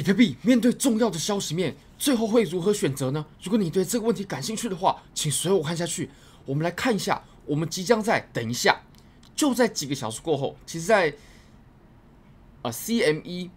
比特币面对重要的消息面，最后会如何选择呢？如果你对这个问题感兴趣的话，请随我看下去。我们来看一下，我们即将在等一下，就在几个小时过后，其实在啊 CME、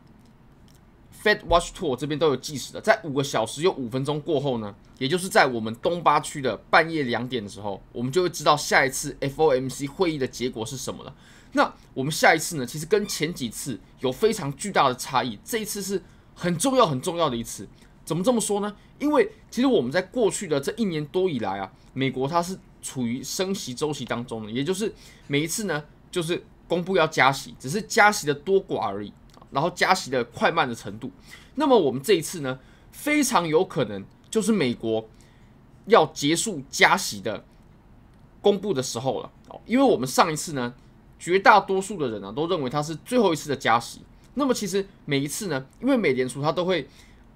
Fed Watch Tool 这边都有计时的，在五个小时又五分钟过后呢，也就是在我们东八区的半夜两点的时候，我们就会知道下一次 FOMC 会议的结果是什么了。那我们下一次呢，其实跟前几次有非常巨大的差异，这一次是。很重要很重要的一次，怎么这么说呢？因为其实我们在过去的这一年多以来啊，美国它是处于升息周期当中的，也就是每一次呢，就是公布要加息，只是加息的多寡而已，然后加息的快慢的程度。那么我们这一次呢，非常有可能就是美国要结束加息的公布的时候了因为我们上一次呢，绝大多数的人啊都认为它是最后一次的加息。那么其实每一次呢，因为美联储它都会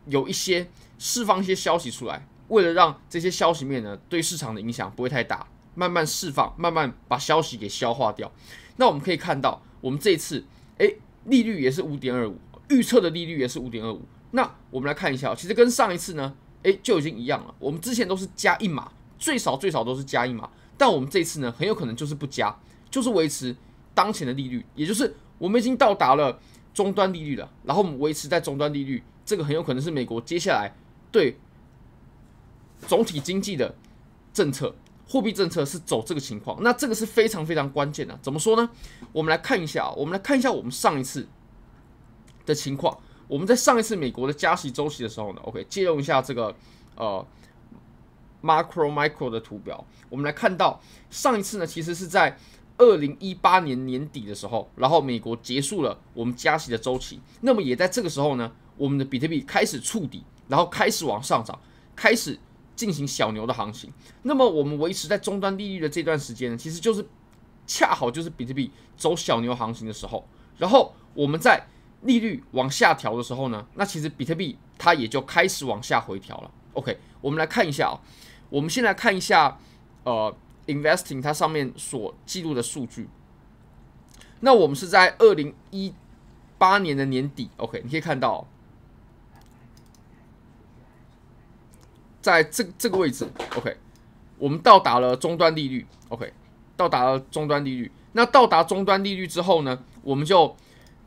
有一些释放一些消息出来，为了让这些消息面呢对市场的影响不会太大，慢慢释放，慢慢把消息给消化掉。那我们可以看到，我们这一次，诶，利率也是五点二五，预测的利率也是五点二五。那我们来看一下，其实跟上一次呢，诶，就已经一样了。我们之前都是加一码，最少最少都是加一码，但我们这次呢，很有可能就是不加，就是维持当前的利率，也就是我们已经到达了。终端利率了，然后我们维持在终端利率，这个很有可能是美国接下来对总体经济的政策、货币政策是走这个情况，那这个是非常非常关键的。怎么说呢？我们来看一下啊，我们来看一下我们上一次的情况。我们在上一次美国的加息周期的时候呢，OK，借用一下这个呃 Macro Micro 的图表，我们来看到上一次呢，其实是在。二零一八年年底的时候，然后美国结束了我们加息的周期，那么也在这个时候呢，我们的比特币开始触底，然后开始往上涨，开始进行小牛的行情。那么我们维持在终端利率的这段时间呢，其实就是恰好就是比特币走小牛行情的时候。然后我们在利率往下调的时候呢，那其实比特币它也就开始往下回调了。OK，我们来看一下啊，我们先来看一下，呃。Investing 它上面所记录的数据，那我们是在二零一八年的年底，OK，你可以看到，在这这个位置，OK，我们到达了终端利率，OK，到达了终端利率。那到达终端利率之后呢，我们就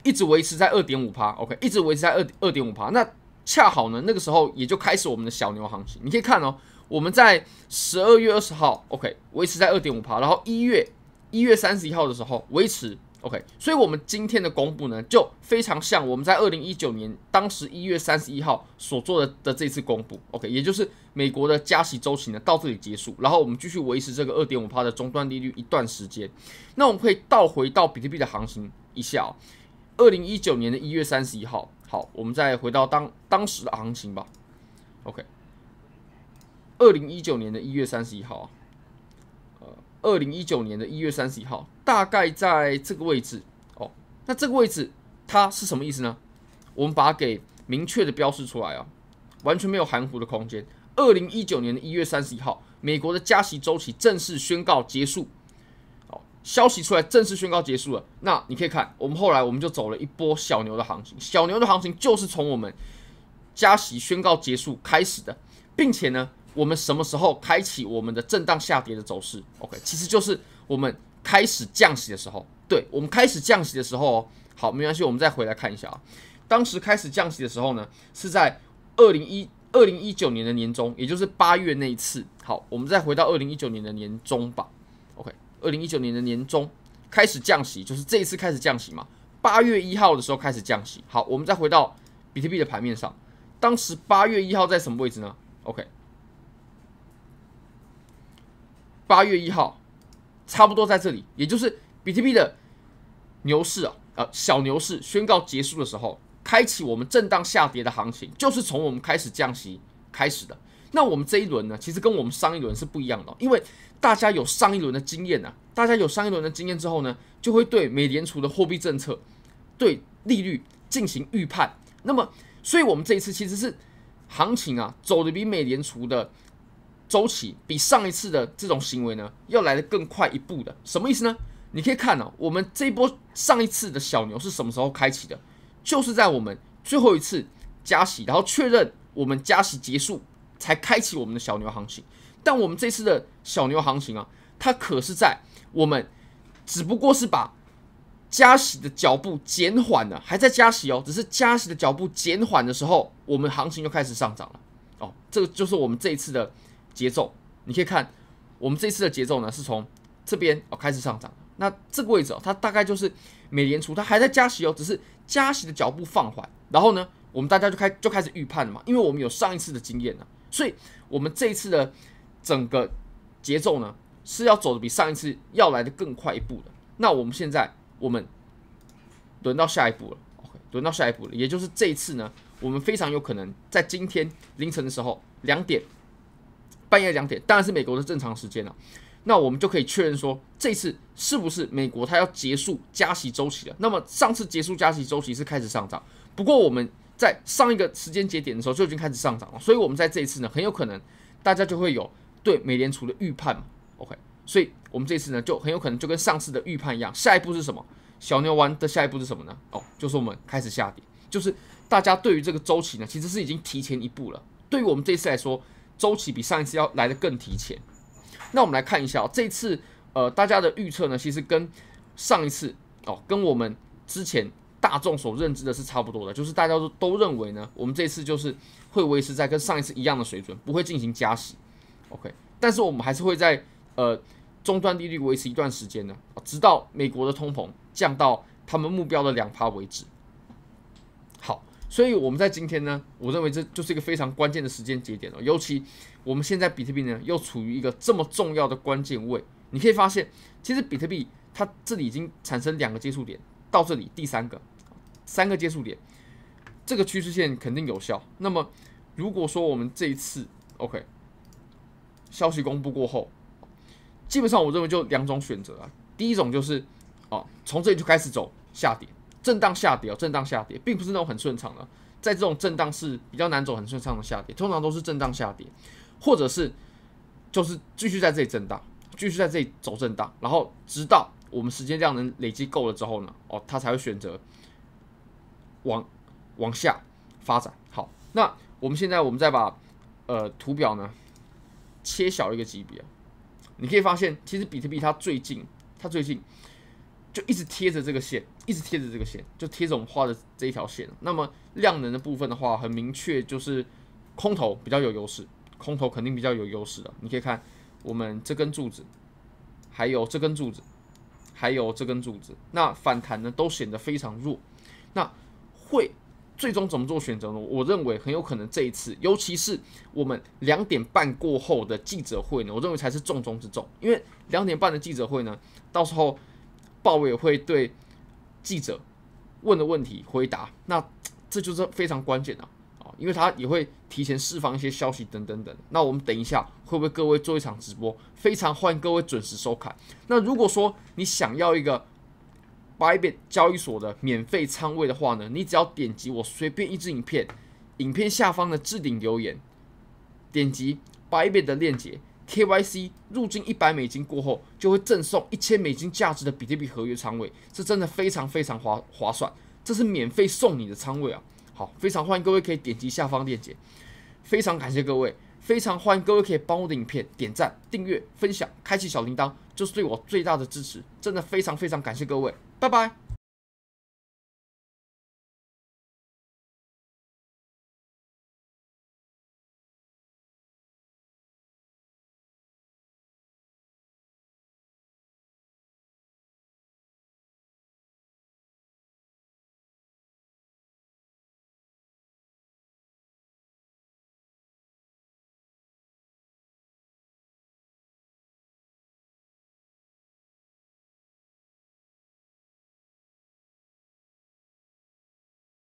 一直维持在二点五趴，OK，一直维持在二二点五趴。那恰好呢，那个时候也就开始我们的小牛行情，你可以看哦。我们在十二月二十号，OK，维持在二点五趴，然后一月一月三十一号的时候维持，OK，所以，我们今天的公布呢，就非常像我们在二零一九年当时一月三十一号所做的的这次公布，OK，也就是美国的加息周期呢到这里结束，然后我们继续维持这个二点五趴的终端利率一段时间。那我们可以倒回到比特币的行情一下，二零一九年的一月三十一号，好，我们再回到当当时的行情吧，OK。二零一九年的一月三十一号，呃，二零一九年的一月三十一号，大概在这个位置哦。那这个位置它是什么意思呢？我们把它给明确的标示出来啊，完全没有含糊的空间。二零一九年的一月三十一号，美国的加息周期正式宣告结束。好，消息出来，正式宣告结束了。那你可以看，我们后来我们就走了一波小牛的行情，小牛的行情就是从我们加息宣告结束开始的，并且呢。我们什么时候开启我们的震荡下跌的走势？OK，其实就是我们开始降息的时候。对，我们开始降息的时候哦。好，没关系，我们再回来看一下啊。当时开始降息的时候呢，是在二零一二零一九年的年中，也就是八月那一次。好，我们再回到二零一九年的年中吧。OK，二零一九年的年中开始降息，就是这一次开始降息嘛。八月一号的时候开始降息。好，我们再回到比特币的盘面上，当时八月一号在什么位置呢？OK。八月一号，差不多在这里，也就是比特币的牛市啊，呃，小牛市宣告结束的时候，开启我们震荡下跌的行情，就是从我们开始降息开始的。那我们这一轮呢，其实跟我们上一轮是不一样的，因为大家有上一轮的经验呢，大家有上一轮的经验之后呢，就会对美联储的货币政策、对利率进行预判。那么，所以我们这一次其实是行情啊，走的比美联储的。周期比上一次的这种行为呢，要来的更快一步的，什么意思呢？你可以看哦，我们这一波上一次的小牛是什么时候开启的？就是在我们最后一次加息，然后确认我们加息结束，才开启我们的小牛行情。但我们这次的小牛行情啊，它可是在我们只不过是把加息的脚步减缓了，还在加息哦，只是加息的脚步减缓的时候，我们行情就开始上涨了哦。这个就是我们这一次的。节奏，你可以看，我们这次的节奏呢，是从这边哦开始上涨。那这个位置哦，它大概就是美联储它还在加息哦，只是加息的脚步放缓。然后呢，我们大家就开就开始预判了嘛，因为我们有上一次的经验了，所以我们这一次的整个节奏呢，是要走的比上一次要来的更快一步的。那我们现在我们轮到下一步了，OK，轮到下一步了，也就是这一次呢，我们非常有可能在今天凌晨的时候两点。半夜两点，当然是美国的正常时间了。那我们就可以确认说，这次是不是美国它要结束加息周期了？那么上次结束加息周期是开始上涨，不过我们在上一个时间节点的时候就已经开始上涨了。所以，我们在这一次呢，很有可能大家就会有对美联储的预判嘛。OK，所以我们这次呢就很有可能就跟上次的预判一样，下一步是什么？小牛丸的下一步是什么呢？哦，就是我们开始下跌，就是大家对于这个周期呢，其实是已经提前一步了。对于我们这次来说。周期比上一次要来的更提前。那我们来看一下这次，呃，大家的预测呢，其实跟上一次哦，跟我们之前大众所认知的是差不多的，就是大家都都认为呢，我们这次就是会维持在跟上一次一样的水准，不会进行加息。OK，但是我们还是会在呃终端利率维持一段时间呢，直到美国的通膨降到他们目标的两趴为止。所以我们在今天呢，我认为这就是一个非常关键的时间节点了。尤其我们现在比特币呢，又处于一个这么重要的关键位。你可以发现，其实比特币它这里已经产生两个接触点，到这里第三个，三个接触点，这个趋势线肯定有效。那么如果说我们这一次 OK，消息公布过后，基本上我认为就两种选择啊。第一种就是啊，从这里就开始走下跌，震荡下跌哦，震荡下跌，并不是那种很顺畅的，在这种震荡是比较难走很顺畅的下跌，通常都是震荡下跌，或者是就是继续在这里震荡，继续在这里走震荡，然后直到我们时间量能累积够了之后呢，哦，它才会选择往往下发展。好，那我们现在我们再把呃图表呢切小一个级别，你可以发现，其实比特币它最近它最近。就一直贴着这个线，一直贴着这个线，就贴着我们画的这一条线。那么量能的部分的话，很明确就是空头比较有优势，空头肯定比较有优势的。你可以看我们这根柱子，还有这根柱子，还有这根柱子。那反弹呢，都显得非常弱。那会最终怎么做选择呢？我认为很有可能这一次，尤其是我们两点半过后的记者会呢，我认为才是重中之重。因为两点半的记者会呢，到时候。鲍威尔会对记者问的问题回答，那这就是非常关键的啊，因为他也会提前释放一些消息等等等。那我们等一下会不会各位做一场直播？非常欢迎各位准时收看。那如果说你想要一个 b 币 t 交易所的免费仓位的话呢，你只要点击我随便一支影片，影片下方的置顶留言，点击 b 币 t 的链接。KYC 入金一百美金过后，就会赠送一千美金价值的比特币合约仓位，这真的非常非常划划算，这是免费送你的仓位啊！好，非常欢迎各位可以点击下方链接，非常感谢各位，非常欢迎各位可以帮我的影片点赞、订阅、分享、开启小铃铛，就是对我最大的支持，真的非常非常感谢各位，拜拜。